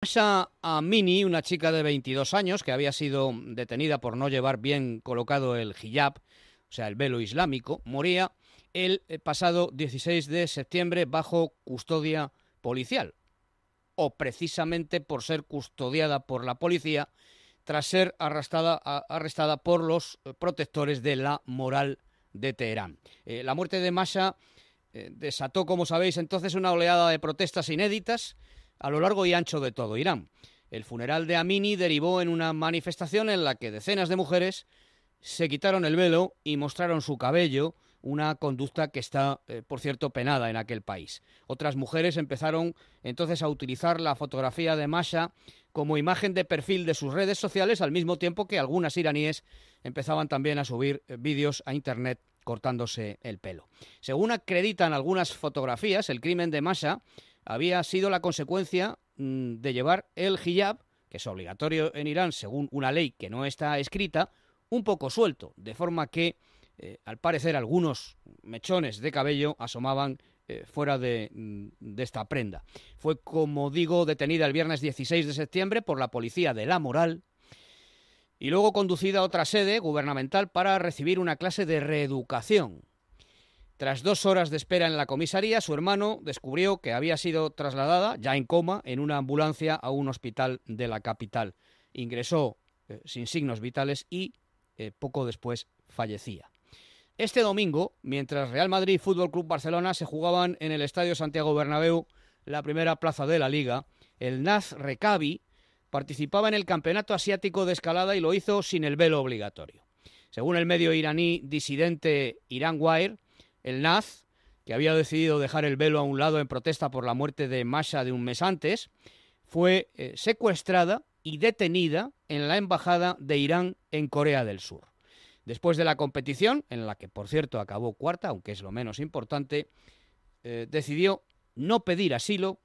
Masha Amini, una chica de 22 años que había sido detenida por no llevar bien colocado el hijab, o sea, el velo islámico, moría el eh, pasado 16 de septiembre bajo custodia policial, o precisamente por ser custodiada por la policía tras ser arrestada, arrestada por los eh, protectores de la moral de Teherán. Eh, la muerte de Masha desató, como sabéis, entonces una oleada de protestas inéditas a lo largo y ancho de todo Irán. El funeral de Amini derivó en una manifestación en la que decenas de mujeres se quitaron el velo y mostraron su cabello, una conducta que está, eh, por cierto, penada en aquel país. Otras mujeres empezaron entonces a utilizar la fotografía de Masha como imagen de perfil de sus redes sociales, al mismo tiempo que algunas iraníes empezaban también a subir eh, vídeos a Internet cortándose el pelo. Según acreditan algunas fotografías, el crimen de Masha había sido la consecuencia mm, de llevar el hijab, que es obligatorio en Irán según una ley que no está escrita, un poco suelto, de forma que eh, al parecer algunos mechones de cabello asomaban eh, fuera de, mm, de, esta prenda. Fue, como digo, detenida el viernes 16 de septiembre por la policía de La Moral y luego conducida a otra sede gubernamental para recibir una clase de reeducación. Tras dos horas de espera en la comisaría, su hermano descubrió que había sido trasladada, ya en coma, en una ambulancia a un hospital de la capital. Ingresó eh, sin signos vitales y eh, poco después fallecía. Este domingo, mientras Real Madrid y Fútbol Club Barcelona se jugaban en el Estadio Santiago Bernabéu, la primera plaza de la liga, el Naz Recabi participaba en el Campeonato Asiático de Escalada y lo hizo sin el velo obligatorio. Según el medio iraní disidente Irán Wire, el Naz, que había decidido dejar el velo a un lado en protesta por la muerte de Masha de un mes antes, fue eh, secuestrada y detenida en la embajada de Irán en Corea del Sur. Después de la competición, en la que por cierto acabó cuarta, aunque es lo menos importante, eh, decidió no pedir asilo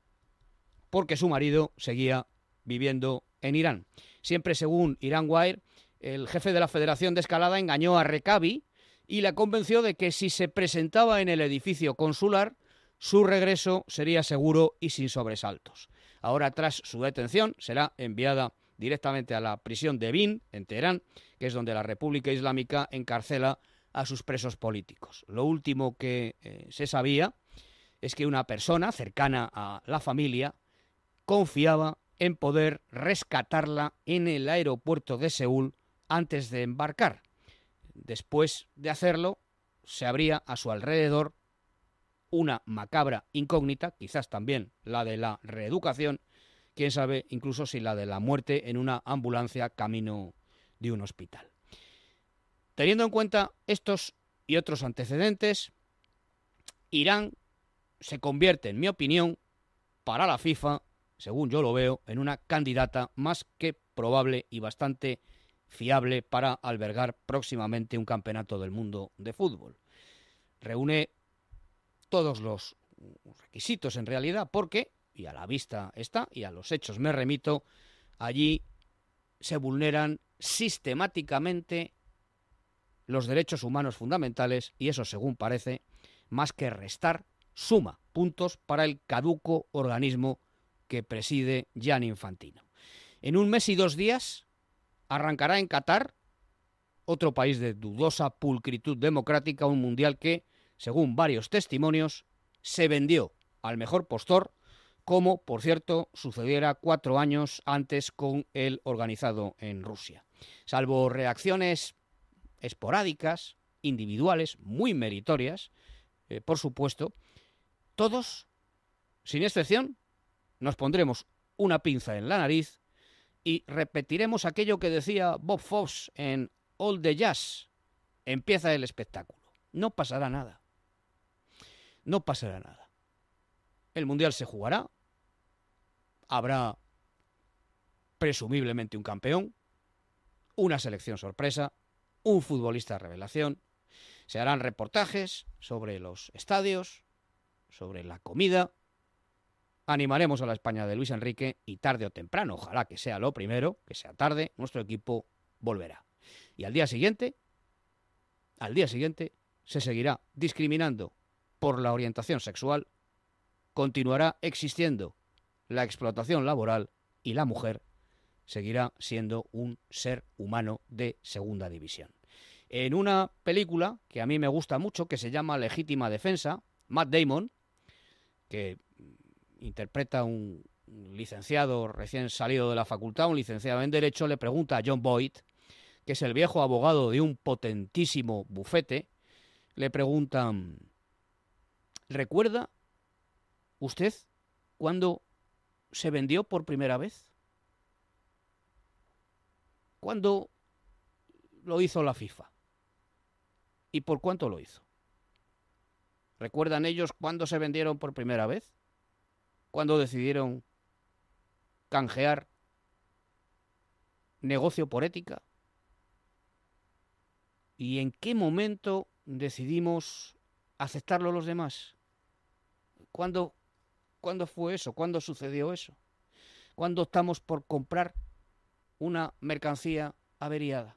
porque su marido seguía viviendo en Irán. Siempre según Irán Wire, el jefe de la Federación de Escalada engañó a Rekabi y la convenció de que si se presentaba en el edificio consular, su regreso sería seguro y sin sobresaltos. Ahora, tras su detención, será enviada directamente a la prisión de Bin, en Teherán, que es donde la República Islámica encarcela a sus presos políticos. Lo último que eh, se sabía es que una persona cercana a la familia confiaba en poder rescatarla en el aeropuerto de Seúl antes de embarcar. Después de hacerlo, se abría a su alrededor una macabra incógnita, quizás también la de la reeducación, quién sabe incluso si la de la muerte en una ambulancia camino de un hospital. Teniendo en cuenta estos y otros antecedentes, Irán se convierte, en mi opinión, para la FIFA, según yo lo veo, en una candidata más que probable y bastante fiable para albergar próximamente un campeonato del mundo de fútbol. Reúne todos los requisitos en realidad porque, y a la vista está, y a los hechos me remito, allí se vulneran sistemáticamente los derechos humanos fundamentales y eso, según parece, más que restar, suma puntos para el caduco organismo que preside Gianni Infantino. En un mes y dos días, arrancará en Qatar, otro país de dudosa pulcritud democrática, un mundial que, según varios testimonios, se vendió al mejor postor, como, por cierto, sucediera cuatro años antes con el organizado en Rusia. Salvo reacciones esporádicas, individuales, muy meritorias, eh, por supuesto, todos, sin excepción, nos pondremos una pinza en la nariz y repetiremos aquello que decía Bob Fox en All the Jazz. Empieza el espectáculo. No pasará nada. No pasará nada. El Mundial se jugará. Habrá presumiblemente un campeón, una selección sorpresa, un futbolista revelación. Se harán reportajes sobre los estadios, sobre la comida, Animaremos a la España de Luis Enrique y tarde o temprano, ojalá que sea lo primero, que sea tarde, nuestro equipo volverá. Y al día siguiente, al día siguiente, se seguirá discriminando por la orientación sexual, continuará existiendo la explotación laboral y la mujer seguirá siendo un ser humano de segunda división. En una película que a mí me gusta mucho, que se llama Legítima Defensa, Matt Damon, que interpreta un licenciado recién salido de la facultad, un licenciado en Derecho, le pregunta a John Boyd, que es el viejo abogado de un potentísimo bufete, le preguntan, ¿recuerda usted cuándo se vendió por primera vez? ¿Cuándo lo hizo la FIFA? ¿Y por cuánto lo hizo? ¿Recuerdan ellos cuándo se vendieron por primera vez? ¿Cuándo decidieron canjear negocio por ética? ¿Y en qué momento decidimos aceptarlo los demás? ¿Cuándo, fue eso? ¿Cuándo sucedió eso? ¿Cuándo estamos por comprar una mercancía averiada?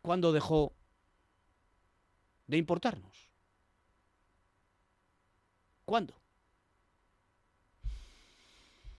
¿Cuándo dejó de importarnos? ¿Cuándo?